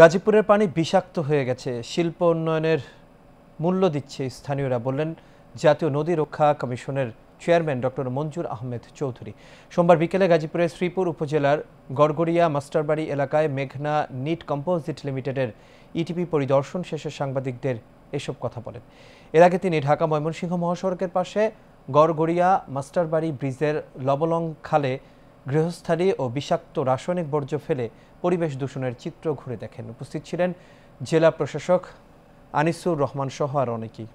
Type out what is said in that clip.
গাজীপুরের পানি বিষাক্ত হয়ে গেছে শিল্প উন্নয়নের মূল্য দিচ্ছে স্থানীয়রা বললেন জাতীয় নদী রক্ষা কমিশনের চেয়ারম্যান ডক্টর মঞ্জুর আহমেদ চৌধুরী সোমবার বিকেলে গাজীপুরের শ্রীপুর উপজেলার গড়গড়িয়া মাস্টারবাড়ি এলাকায় মেঘনা নিট কম্পোজিট লিমিটেডের ইটিপি পরিদর্শন শেষে সাংবাদিকদের এসব কথা বলেন এর আগে তিনি ঢাকা ময়মনসিংহ মহাসড়কের পাশে গড়গড়িয়া মাস্টারবাড়ি ব্রিজের লবলং খালে গৃহস্থালী ও বিষাক্ত রাসায়নিক বর্জ্য ফেলে পরিবেশ দূষণের চিত্র ঘুরে দেখেন উপস্থিত ছিলেন জেলা প্রশাসক আনিসুর রহমান সহ আর অনেকেই